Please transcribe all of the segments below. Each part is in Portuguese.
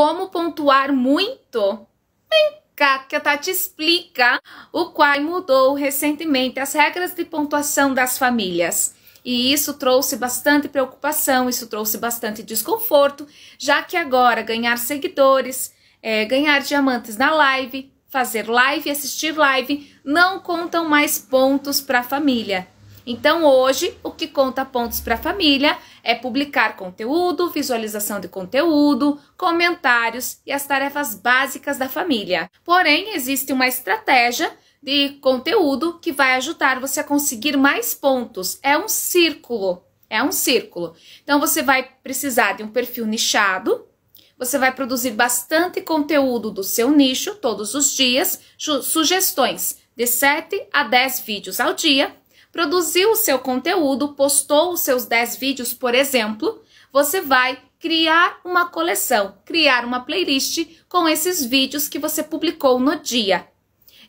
Como pontuar muito? Vem cá que a Tati explica. O Quai mudou recentemente as regras de pontuação das famílias. E isso trouxe bastante preocupação, isso trouxe bastante desconforto, já que agora ganhar seguidores, é, ganhar diamantes na live, fazer live, assistir live, não contam mais pontos para a família. Então hoje, o que conta pontos para a família é publicar conteúdo, visualização de conteúdo, comentários e as tarefas básicas da família. Porém, existe uma estratégia de conteúdo que vai ajudar você a conseguir mais pontos. É um círculo, é um círculo. Então você vai precisar de um perfil nichado, você vai produzir bastante conteúdo do seu nicho todos os dias, sugestões de 7 a 10 vídeos ao dia produziu o seu conteúdo, postou os seus 10 vídeos, por exemplo, você vai criar uma coleção, criar uma playlist com esses vídeos que você publicou no dia.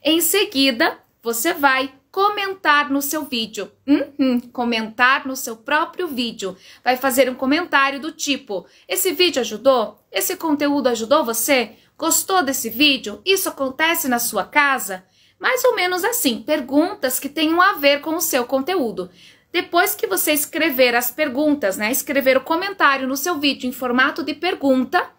Em seguida, você vai comentar no seu vídeo. Uhum, comentar no seu próprio vídeo. Vai fazer um comentário do tipo: Esse vídeo ajudou? Esse conteúdo ajudou você? Gostou desse vídeo? Isso acontece na sua casa? mais ou menos assim, perguntas que tenham a ver com o seu conteúdo. Depois que você escrever as perguntas, né, escrever o comentário no seu vídeo em formato de pergunta,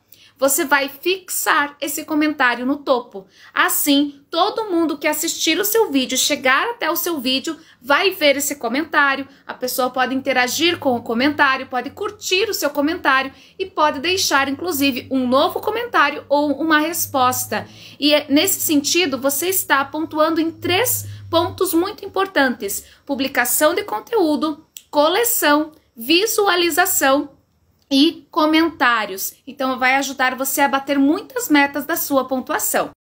você vai fixar esse comentário no topo. Assim, todo mundo que assistir o seu vídeo, chegar até o seu vídeo, vai ver esse comentário. A pessoa pode interagir com o comentário, pode curtir o seu comentário e pode deixar, inclusive, um novo comentário ou uma resposta. E é nesse sentido, você está pontuando em três pontos muito importantes: publicação de conteúdo, coleção, visualização e comentários. Então vai ajudar você a bater muitas metas da sua pontuação.